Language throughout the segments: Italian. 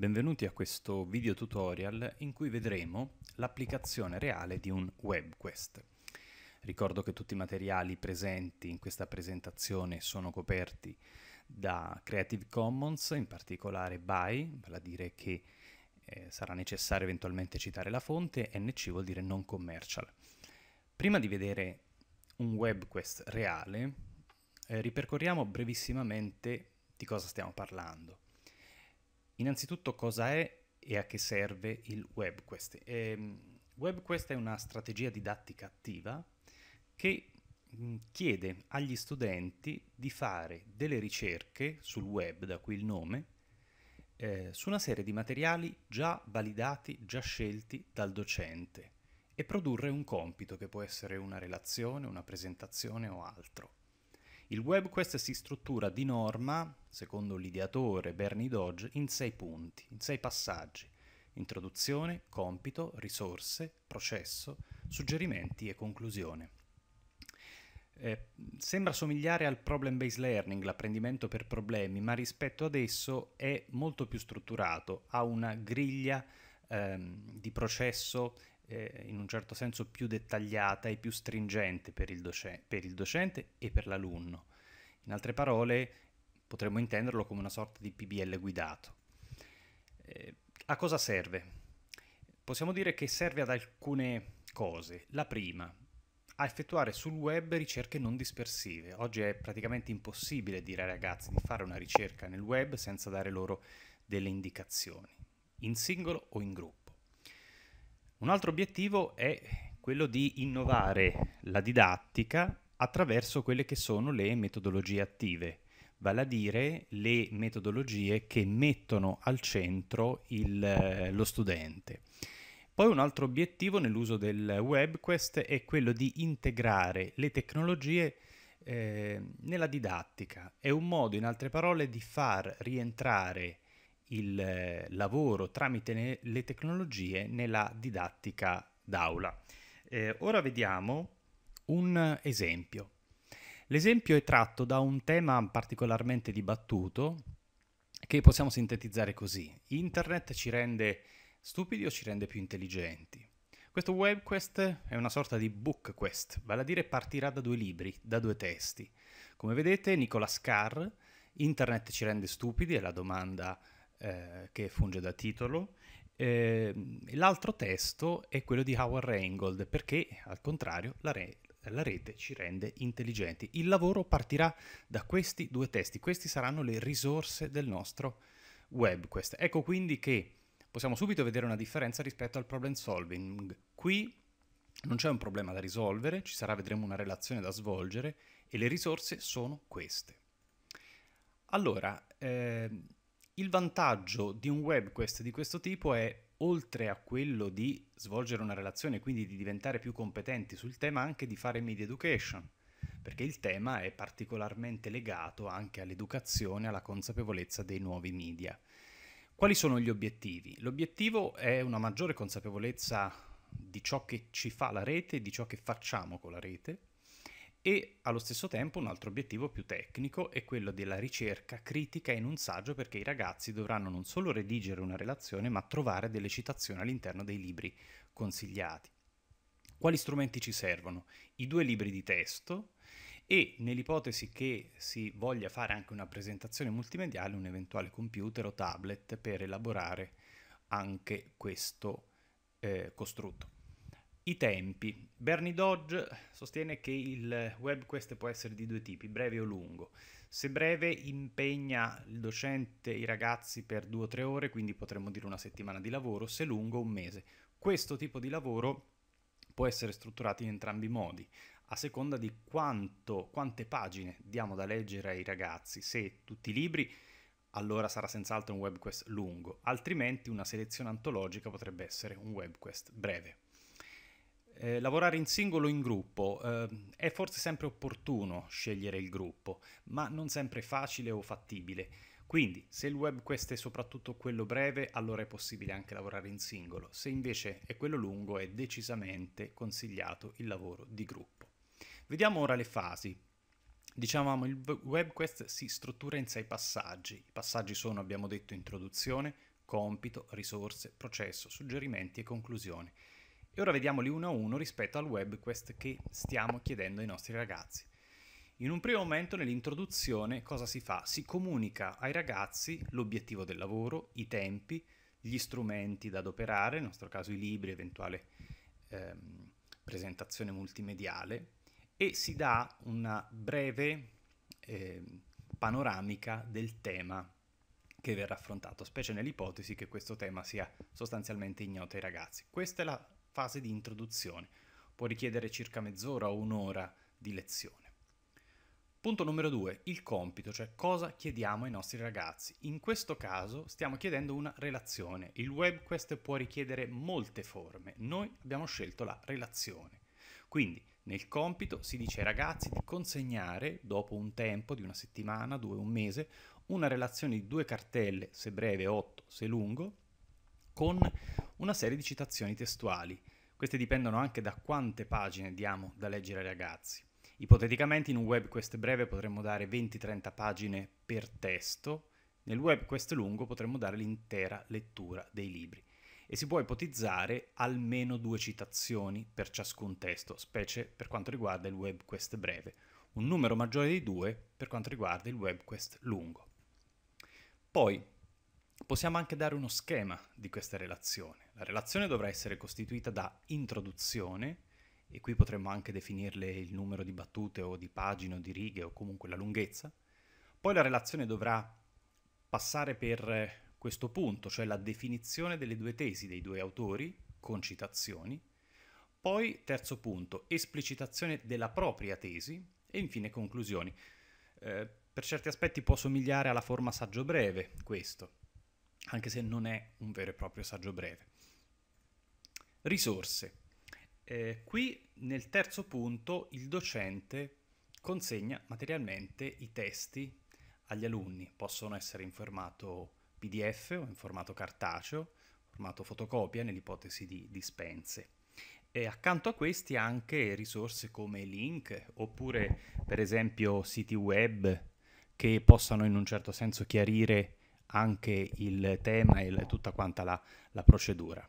Benvenuti a questo video tutorial in cui vedremo l'applicazione reale di un WebQuest. Ricordo che tutti i materiali presenti in questa presentazione sono coperti da Creative Commons, in particolare BY, vale a dire che eh, sarà necessario eventualmente citare la fonte, NC vuol dire non commercial. Prima di vedere un WebQuest reale, eh, ripercorriamo brevissimamente di cosa stiamo parlando. Innanzitutto cosa è e a che serve il WebQuest? Eh, WebQuest è una strategia didattica attiva che mm, chiede agli studenti di fare delle ricerche sul web, da qui il nome, eh, su una serie di materiali già validati, già scelti dal docente e produrre un compito che può essere una relazione, una presentazione o altro. Il webquest si struttura di norma, secondo l'ideatore Bernie Dodge, in sei punti, in sei passaggi. Introduzione, compito, risorse, processo, suggerimenti e conclusione. Eh, sembra somigliare al problem-based learning, l'apprendimento per problemi, ma rispetto ad esso è molto più strutturato, ha una griglia ehm, di processo eh, in un certo senso più dettagliata e più stringente per il, docente, per il docente e per l'alunno. In altre parole, potremmo intenderlo come una sorta di PBL guidato. Eh, a cosa serve? Possiamo dire che serve ad alcune cose. La prima, a effettuare sul web ricerche non dispersive. Oggi è praticamente impossibile dire ai ragazzi di fare una ricerca nel web senza dare loro delle indicazioni, in singolo o in gruppo. Un altro obiettivo è quello di innovare la didattica attraverso quelle che sono le metodologie attive, vale a dire le metodologie che mettono al centro il, eh, lo studente. Poi un altro obiettivo nell'uso del webquest è quello di integrare le tecnologie eh, nella didattica. È un modo, in altre parole, di far rientrare il eh, lavoro tramite le tecnologie nella didattica d'aula. Eh, ora vediamo un esempio. L'esempio è tratto da un tema particolarmente dibattuto che possiamo sintetizzare così. Internet ci rende stupidi o ci rende più intelligenti? Questo webquest è una sorta di book quest, vale a dire partirà da due libri, da due testi. Come vedete, Nicola Carr, Internet ci rende stupidi, è la domanda eh, che funge da titolo. Eh, l'altro testo è quello di Howard Reingold, perché al contrario la, re- la rete ci rende intelligenti. Il lavoro partirà da questi due testi, queste saranno le risorse del nostro web. Queste. Ecco quindi che possiamo subito vedere una differenza rispetto al problem solving. Qui non c'è un problema da risolvere, ci sarà, vedremo, una relazione da svolgere e le risorse sono queste. Allora, eh, il vantaggio di un webquest di questo tipo è, oltre a quello di svolgere una relazione, quindi di diventare più competenti sul tema, anche di fare media education, perché il tema è particolarmente legato anche all'educazione, alla consapevolezza dei nuovi media. Quali sono gli obiettivi? L'obiettivo è una maggiore consapevolezza di ciò che ci fa la rete e di ciò che facciamo con la rete, e allo stesso tempo un altro obiettivo più tecnico è quello della ricerca critica in un saggio perché i ragazzi dovranno non solo redigere una relazione ma trovare delle citazioni all'interno dei libri consigliati. Quali strumenti ci servono? I due libri di testo e nell'ipotesi che si voglia fare anche una presentazione multimediale un eventuale computer o tablet per elaborare anche questo eh, costrutto. I tempi. Bernie Dodge sostiene che il webquest può essere di due tipi, breve o lungo. Se breve impegna il docente, i ragazzi per due o tre ore, quindi potremmo dire una settimana di lavoro, se lungo un mese. Questo tipo di lavoro può essere strutturato in entrambi i modi, a seconda di quanto, quante pagine diamo da leggere ai ragazzi. Se tutti i libri, allora sarà senz'altro un webquest lungo, altrimenti una selezione antologica potrebbe essere un webquest breve. Eh, lavorare in singolo o in gruppo eh, è forse sempre opportuno scegliere il gruppo, ma non sempre facile o fattibile. Quindi, se il webquest è soprattutto quello breve, allora è possibile anche lavorare in singolo, se invece è quello lungo è decisamente consigliato il lavoro di gruppo. Vediamo ora le fasi. Diciamo, il webquest si struttura in sei passaggi. I passaggi sono, abbiamo detto, introduzione, compito, risorse, processo, suggerimenti e conclusione. E ora vediamoli uno a uno rispetto al web quest che stiamo chiedendo ai nostri ragazzi. In un primo momento nell'introduzione cosa si fa? Si comunica ai ragazzi l'obiettivo del lavoro, i tempi, gli strumenti da adoperare, nel nostro caso i libri, eventuale ehm, presentazione multimediale e si dà una breve eh, panoramica del tema che verrà affrontato, specie nell'ipotesi che questo tema sia sostanzialmente ignoto ai ragazzi. Questa è la fase di introduzione. Può richiedere circa mezz'ora o un'ora di lezione. Punto numero due, il compito, cioè cosa chiediamo ai nostri ragazzi. In questo caso stiamo chiedendo una relazione. Il webquest può richiedere molte forme. Noi abbiamo scelto la relazione. Quindi nel compito si dice ai ragazzi di consegnare, dopo un tempo di una settimana, due, un mese, una relazione di due cartelle, se breve otto, se lungo, con una serie di citazioni testuali. Queste dipendono anche da quante pagine diamo da leggere ai ragazzi. Ipoteticamente in un webquest breve potremmo dare 20-30 pagine per testo, nel webquest lungo potremmo dare l'intera lettura dei libri e si può ipotizzare almeno due citazioni per ciascun testo, specie per quanto riguarda il webquest breve, un numero maggiore di due per quanto riguarda il webquest lungo. Poi, possiamo anche dare uno schema di questa relazione. La relazione dovrà essere costituita da introduzione, e qui potremmo anche definirle il numero di battute o di pagine o di righe o comunque la lunghezza. Poi la relazione dovrà passare per questo punto, cioè la definizione delle due tesi dei due autori con citazioni. Poi, terzo punto, esplicitazione della propria tesi e infine conclusioni. Eh, per certi aspetti può somigliare alla forma saggio breve questo, anche se non è un vero e proprio saggio breve. Risorse. Eh, qui nel terzo punto il docente consegna materialmente i testi agli alunni, possono essere in formato PDF o in formato cartaceo, formato fotocopia nell'ipotesi di dispense. E accanto a questi anche risorse come link oppure per esempio siti web che possano in un certo senso chiarire anche il tema e tutta quanta la, la procedura.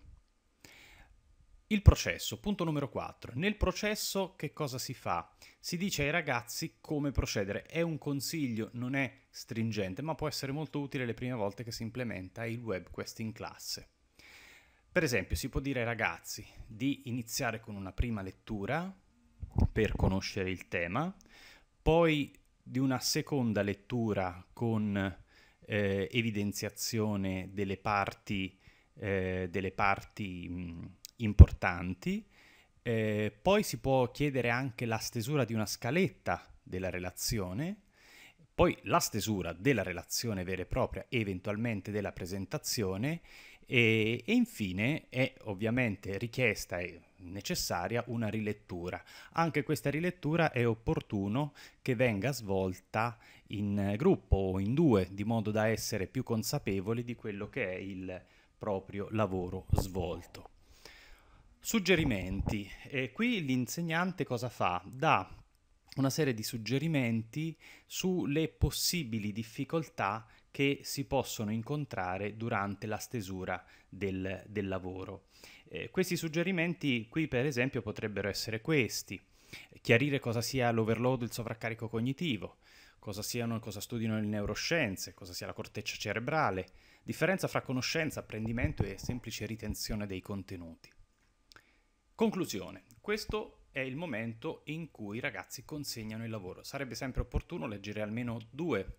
Il processo, punto numero 4. Nel processo che cosa si fa? Si dice ai ragazzi come procedere. È un consiglio, non è stringente, ma può essere molto utile le prime volte che si implementa il webquest in classe. Per esempio, si può dire ai ragazzi di iniziare con una prima lettura per conoscere il tema, poi di una seconda lettura con eh, evidenziazione delle parti, eh, delle parti mh, importanti. Eh, poi si può chiedere anche la stesura di una scaletta della relazione, poi la stesura della relazione vera e propria, eventualmente della presentazione, e, e infine è ovviamente richiesta e necessaria una rilettura. Anche questa rilettura è opportuno che venga svolta in gruppo o in due, di modo da essere più consapevoli di quello che è il proprio lavoro svolto. Suggerimenti. E qui l'insegnante cosa fa? Dà una serie di suggerimenti sulle possibili difficoltà che si possono incontrare durante la stesura del, del lavoro. Eh, questi suggerimenti qui per esempio potrebbero essere questi, chiarire cosa sia l'overload, il sovraccarico cognitivo, cosa, siano, cosa studino le neuroscienze, cosa sia la corteccia cerebrale, differenza fra conoscenza, apprendimento e semplice ritenzione dei contenuti. Conclusione, questo è il momento in cui i ragazzi consegnano il lavoro. Sarebbe sempre opportuno leggere almeno due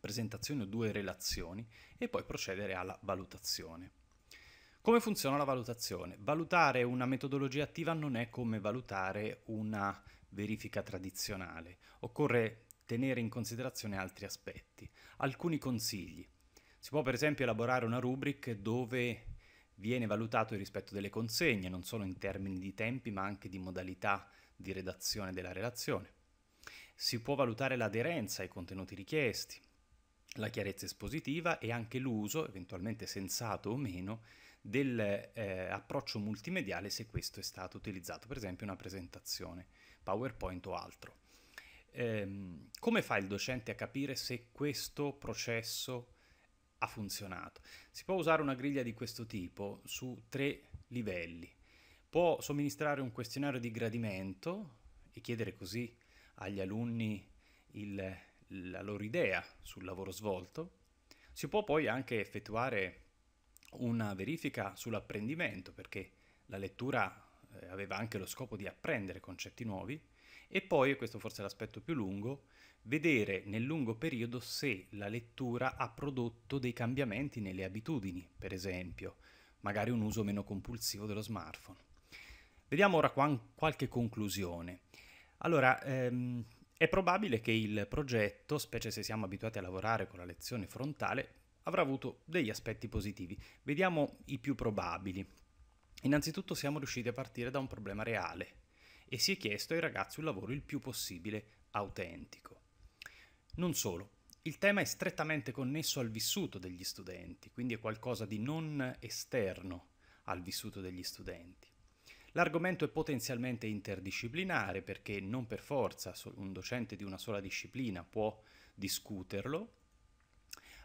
presentazioni o due relazioni e poi procedere alla valutazione. Come funziona la valutazione? Valutare una metodologia attiva non è come valutare una verifica tradizionale, occorre tenere in considerazione altri aspetti. Alcuni consigli. Si può per esempio elaborare una rubric dove viene valutato il rispetto delle consegne, non solo in termini di tempi ma anche di modalità di redazione della relazione. Si può valutare l'aderenza ai contenuti richiesti, la chiarezza espositiva e anche l'uso, eventualmente sensato o meno, dell'approccio eh, multimediale se questo è stato utilizzato, per esempio una presentazione, PowerPoint o altro. Ehm, come fa il docente a capire se questo processo ha funzionato. Si può usare una griglia di questo tipo su tre livelli. Può somministrare un questionario di gradimento e chiedere così agli alunni il, la loro idea sul lavoro svolto. Si può poi anche effettuare una verifica sull'apprendimento perché la lettura eh, aveva anche lo scopo di apprendere concetti nuovi e poi, e questo forse è l'aspetto più lungo, vedere nel lungo periodo se la lettura ha prodotto dei cambiamenti nelle abitudini, per esempio, magari un uso meno compulsivo dello smartphone. Vediamo ora qu- qualche conclusione. Allora, ehm, è probabile che il progetto, specie se siamo abituati a lavorare con la lezione frontale, avrà avuto degli aspetti positivi. Vediamo i più probabili. Innanzitutto siamo riusciti a partire da un problema reale, e si è chiesto ai ragazzi un lavoro il più possibile autentico. Non solo, il tema è strettamente connesso al vissuto degli studenti, quindi è qualcosa di non esterno al vissuto degli studenti. L'argomento è potenzialmente interdisciplinare perché non per forza un docente di una sola disciplina può discuterlo.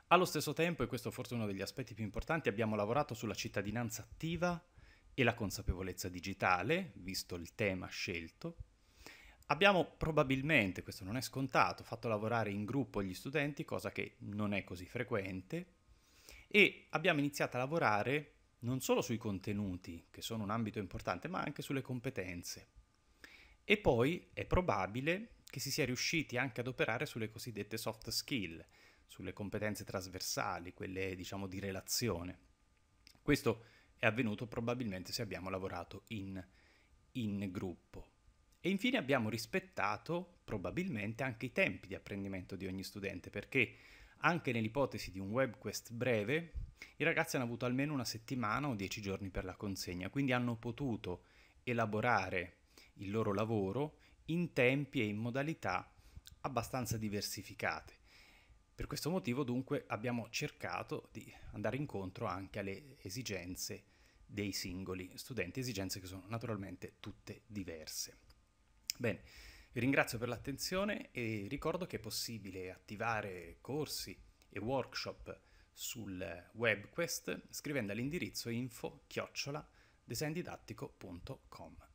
Allo stesso tempo, e questo forse è uno degli aspetti più importanti, abbiamo lavorato sulla cittadinanza attiva e la consapevolezza digitale, visto il tema scelto. Abbiamo probabilmente, questo non è scontato, fatto lavorare in gruppo gli studenti, cosa che non è così frequente, e abbiamo iniziato a lavorare non solo sui contenuti, che sono un ambito importante, ma anche sulle competenze. E poi è probabile che si sia riusciti anche ad operare sulle cosiddette soft skill, sulle competenze trasversali, quelle diciamo di relazione. Questo è avvenuto probabilmente se abbiamo lavorato in, in gruppo. E infine abbiamo rispettato probabilmente anche i tempi di apprendimento di ogni studente, perché anche nell'ipotesi di un webquest breve, i ragazzi hanno avuto almeno una settimana o dieci giorni per la consegna, quindi hanno potuto elaborare il loro lavoro in tempi e in modalità abbastanza diversificate. Per questo motivo dunque abbiamo cercato di andare incontro anche alle esigenze dei singoli studenti, esigenze che sono naturalmente tutte diverse. Bene, vi ringrazio per l'attenzione e ricordo che è possibile attivare corsi e workshop sul webquest scrivendo all'indirizzo info chiocciola disendidattico.com.